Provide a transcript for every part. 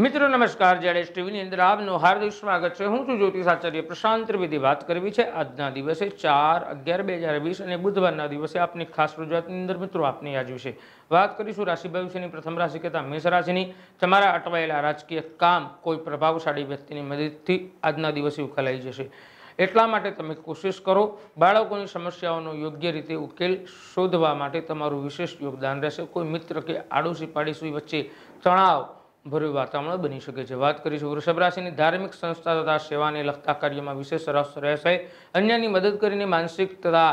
મિત્રો નમસ્કાર જેડેશ ટીવીની અંદર આપનું હાર્દિક સ્વાગત છે હું છું જ્યોતિષાચાર્ય પ્રશાંત ત્રિવેદી વાત કરવી છે આજના દિવસે ચાર અગિયાર બે હજાર વીસ અને બુધવારના દિવસે આપની ખાસ રજૂઆતની અંદર મિત્રો આપની યાદ વિશે વાત કરીશું રાશિ ભવિષ્યની પ્રથમ રાશિ કહેતા મેષ રાશિની તમારા અટવાયેલા રાજકીય કામ કોઈ પ્રભાવશાળી વ્યક્તિની મદદથી આજના દિવસે ઉકેલાઈ જશે એટલા માટે તમે કોશિશ કરો બાળકોની સમસ્યાઓનો યોગ્ય રીતે ઉકેલ શોધવા માટે તમારું વિશેષ યોગદાન રહેશે કોઈ મિત્ર કે આડોશી પાડીશી વચ્ચે તણાવ ભરવી વાતાવરણ બની શકે છે વાત કરીશું વૃષભ રાશિની ધાર્મિક સંસ્થા તથા સેવાને લગતા કાર્યમાં વિશેષ રસ રહેશે અન્યની મદદ કરીને માનસિક તથા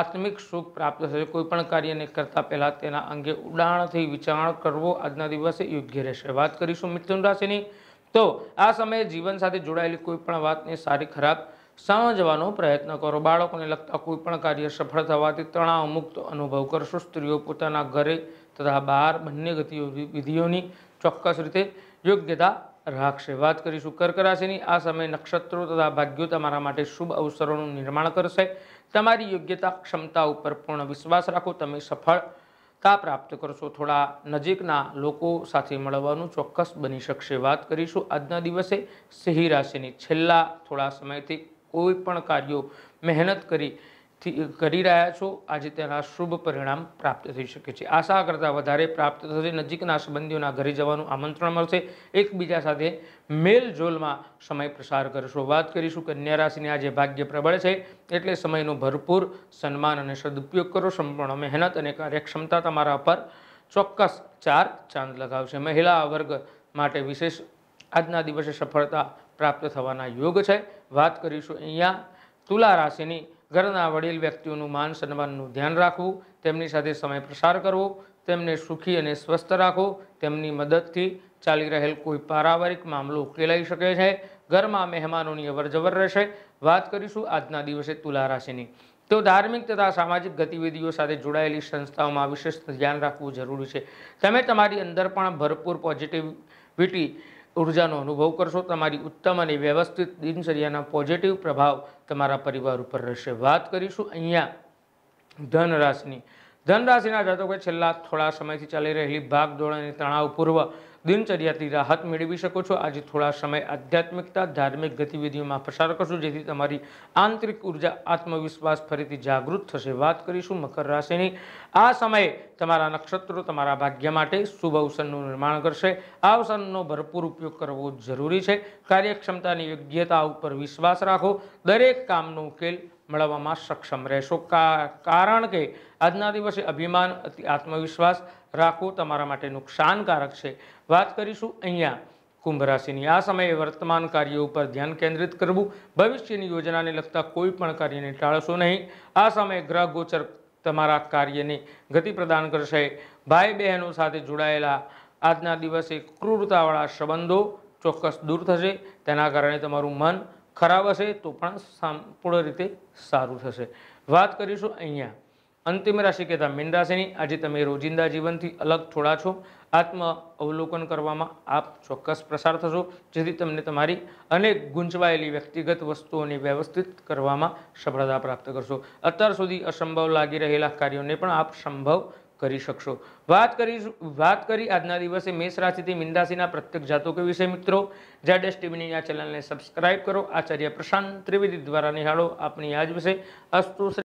આત્મિક સુખ પ્રાપ્ત થશે કોઈપણ કાર્યને કરતા પહેલાં તેના અંગે ઉડાણથી વિચારણ કરવો આજના દિવસે યોગ્ય રહેશે વાત કરીશું મિથુન રાશિની તો આ સમયે જીવન સાથે જોડાયેલી કોઈપણ વાતને સારી ખરાબ સમજવાનો પ્રયત્ન કરો બાળકોને લગતા કોઈપણ કાર્ય સફળ થવાથી તણાવ મુક્ત અનુભવ કરશો સ્ત્રીઓ પોતાના ઘરે તથા બહાર બંને ગતિઓ વિધિઓની ચોક્કસ રીતે યોગ્યતા રાખશે વાત કરીશું કર્ક રાશિની આ સમયે નક્ષત્રો તથા ભાગ્યો તમારા માટે શુભ અવસરોનું નિર્માણ કરશે તમારી યોગ્યતા ક્ષમતા ઉપર પૂર્ણ વિશ્વાસ રાખો તમે સફળતા પ્રાપ્ત કરશો થોડા નજીકના લોકો સાથે મળવાનું ચોક્કસ બની શકશે વાત કરીશું આજના દિવસે સિંહ રાશિની છેલ્લા થોડા સમયથી કોઈ પણ કાર્યો મહેનત કરી કરી રહ્યા છો આજે તેના શુભ પરિણામ પ્રાપ્ત થઈ શકે છે આશા કરતાં વધારે પ્રાપ્ત થશે નજીકના સંબંધીઓના ઘરે જવાનું આમંત્રણ મળશે એકબીજા સાથે મેલજોલમાં સમય પ્રસાર કરશો વાત કરીશું કન્યા રાશિને આજે ભાગ્ય પ્રબળ છે એટલે સમયનું ભરપૂર સન્માન અને સદુપયોગ કરો સંપૂર્ણ મહેનત અને કાર્યક્ષમતા તમારા પર ચોક્કસ ચાર ચાંદ લગાવશે મહિલા વર્ગ માટે વિશેષ આજના દિવસે સફળતા પ્રાપ્ત થવાના યોગ છે વાત કરીશું અહીંયા તુલા રાશિની ઘરના વડીલ વ્યક્તિઓનું માન સન્માનનું ધ્યાન રાખવું તેમની સાથે સમય પ્રસાર કરવો તેમને સુખી અને સ્વસ્થ રાખો તેમની મદદથી ચાલી રહેલ કોઈ પારિવારિક મામલો ઉકેલાઈ શકે છે ઘરમાં મહેમાનોની અવરજવર રહેશે વાત કરીશું આજના દિવસે તુલા રાશિની તો ધાર્મિક તથા સામાજિક ગતિવિધિઓ સાથે જોડાયેલી સંસ્થાઓમાં વિશેષ ધ્યાન રાખવું જરૂરી છે તમે તમારી અંદર પણ ભરપૂર પોઝિટિવિટી ઉર્જાનો અનુભવ કરશો તમારી ઉત્તમ અને વ્યવસ્થિત દિનચર્યાના પોઝિટિવ પ્રભાવ તમારા પરિવાર ઉપર રહેશે વાત કરીશું અહીંયા ધનરાશિની ધનરાશિના જાતકોએ છેલ્લા થોડા સમયથી ચાલી રહેલી ભાગદોડ અને તણાવપૂર્વ દિનચર્યાથી રાહત મેળવી શકો છો આજે થોડા સમય આધ્યાત્મિકતા ધાર્મિક ગતિવિધિઓમાં પસાર કરશો જેથી તમારી આંતરિક ઉર્જા આત્મવિશ્વાસ ફરીથી જાગૃત થશે વાત કરીશું મકર રાશિની આ સમયે તમારા નક્ષત્રો તમારા ભાગ્ય માટે શુભ અવસરનું નિર્માણ કરશે આ અવસરનો ભરપૂર ઉપયોગ કરવો જરૂરી છે કાર્યક્ષમતાની યોગ્યતા ઉપર વિશ્વાસ રાખો દરેક કામનો ઉકેલ મેળવવામાં સક્ષમ રહેશો કારણ કે આજના દિવસે અભિમાન અતિ આત્મવિશ્વાસ રાખવું તમારા માટે નુકસાનકારક છે વાત કરીશું અહીંયા કુંભ રાશિની આ સમયે વર્તમાન કાર્યો ઉપર ધ્યાન કેન્દ્રિત કરવું ભવિષ્યની યોજનાને લગતા કોઈ પણ કાર્યને ટાળશો નહીં આ સમયે ગ્રહ ગોચર તમારા કાર્યને ગતિ પ્રદાન કરશે ભાઈ બહેનો સાથે જોડાયેલા આજના દિવસે ક્રૂરતાવાળા સંબંધો ચોક્કસ દૂર થશે તેના કારણે તમારું મન ખરાબ હશે તો પણ સંપૂર્ણ રીતે સારું થશે વાત કરીશું અહીંયા અંતિમ રાશિ કહેતા મીન રાશિની આજે તમે રોજિંદા જીવનથી અલગ થોડા છો આત્મ અવલોકન કરવામાં આપ ચોક્કસ પ્રસાર થશો જેથી તમને તમારી અનેક ગુંચવાયેલી વ્યક્તિગત વસ્તુઓને વ્યવસ્થિત કરવામાં સફળતા પ્રાપ્ત કરશો અત્યાર સુધી અસંભવ લાગી રહેલા કાર્યોને પણ આપ સંભવ કરી શકશો વાત કરીશું વાત કરી આજના દિવસે મેષ રાશિથી મીનરાશિના પ્રત્યેક જાતકો વિશે મિત્રો જેડેસ ટીવીની આ ચેનલને સબસ્ક્રાઇબ કરો આચાર્ય પ્રશાંત ત્રિવેદી દ્વારા નિહાળો આપની આજ વિશે અસ્તુ